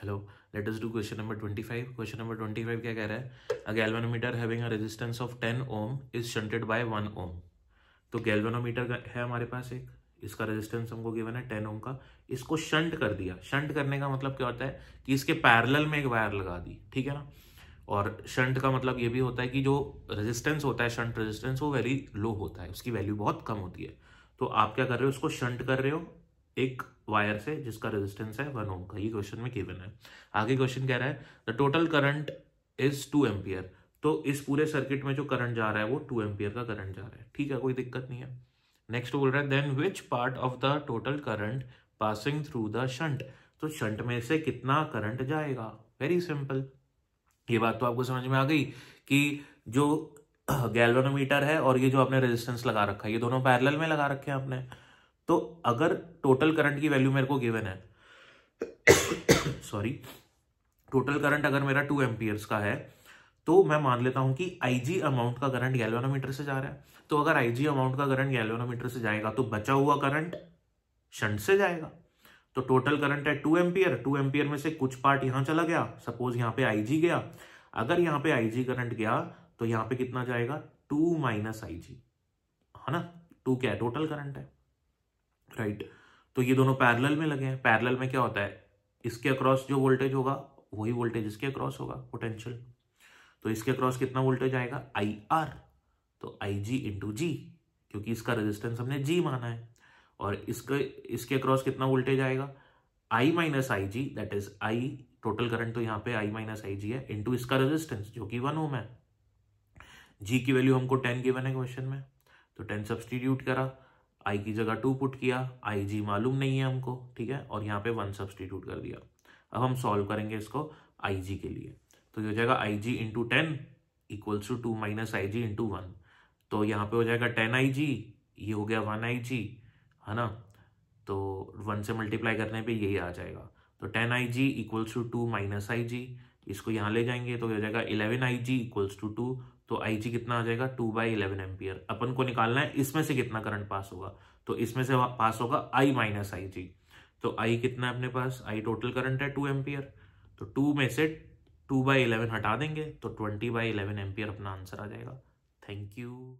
Hello let us do question number twenty five question number twenty five क्या कह रहा है a galvanometer having a resistance of ten ohm is shunted by one ohm तो galvanometer है हमारे पास एक इसका रेजिस्टेंस हमको गिवन है टेन ओम का इसको शंट कर दिया शंट करने का मतलब क्या होता है कि इसके पैरेलल में एक वायर लगा दी ठीक है ना और शंट का मतलब ये भी होता है कि जो रेजिस्टेंस होता है शंट रेजिस्टेंस वो वेरी लो होता है उसकी वैल्यू बहुत कम होती है तो आप क्या कर रहे हो उसको शंट कर रहे हो एक वायर से जिसका रेजिस्टेंस है वन ओम का ये क्वेश्चन में गिवन है आगे क्वेश्चन कह रहा है the total current is two ampere तो इस पूरे सर्किट में जो करंट जा रहा है वो टू एम्पियर का करंट जा रहा है ठीक है कोई दिक्कत नहीं है नेक्स्ट बोल रहा है then which part of the total current passing through the shunt तो शंट में से कितना करंट जाएगा वेरी सिंपल ये बात तो आपको समझ में आ गई कि जो गैलोनोमीटर है और ये जो आपने रेजिस्टेंस लगा रखा है ये दोनों पैरेलल में लगा रखे हैं आपने तो अगर टोटल करंट की वैल्यू मेरे को गिवन है सॉरी टोटल करंट अगर मेरा टू एम्पियर्स का है तो मैं मान लेता हूं कि आईजी अमाउंट का करंट गैलोनोमीटर से जा रहा है तो अगर आईजी अमाउंट का करंट गैलोनोमीटर से जाएगा तो बचा हुआ करंट शंट से जाएगा तो टोटल करंट है टू एम्पियर टू एम्पियर में से कुछ पार्ट यहां चला गया सपोज यहां पे आईजी गया अगर यहां पे आईजी करंट गया तो यहां पे कितना जाएगा टू माइनस आईजी है ना टू क्या है टोटल करंट है राइट right. तो ये दोनों पैरल में लगे हैं पैरल में क्या होता है इसके अक्रॉस जो वोल्टेज होगा वही वोल्टेज इसके अक्रॉस होगा पोटेंशियल तो इसके अक्रॉस कितना वोल्टेज आएगा आई आर तो आई जी इंटू जी क्योंकि इसका रेजिस्टेंस हमने जी माना है और इसके इसके अक्रॉस कितना वोल्टेज आएगा I minus I G that is I total current तो यहाँ पे आई माइनस आई जी है इंटू इसका रेजिस्टेंस जो कि वन ओम है जी की वैल्यू हमको टेन गिवन है क्वेश्चन में तो टेन सब्सटीट्यूट करा आई की जगह टू पुट किया आई जी मालूम नहीं है हमको ठीक है और यहाँ पे वन सब्सटीट्यूट कर दिया अब हम सॉल्व करेंगे इसको आई जी के लिए तो ये हो जाएगा I G into ten equals to two minus I G into one तो यहाँ पे हो जाएगा टेन आई जी ये हो गया वन आई जी है ना तो वन से मल्टीप्लाई करने पे यही आ जाएगा तो ten I G equals to two minus I G इसको यहाँ ले जाएंगे तो हो जाएगा eleven I G equals to two तो आई जी कितना आ जाएगा टू बाई इलेवन एम्पियर अपन को निकालना है इसमें से कितना करंट पास होगा तो इसमें से पास होगा आई माइनस आई जी तो आई कितना है अपने पास आई टोटल करंट है टू एम्पियर तो टू में से टू बाई इलेवन हटा देंगे तो ट्वेंटी बाई इलेवन एम्पियर अपना आंसर आ जाएगा थैंक यू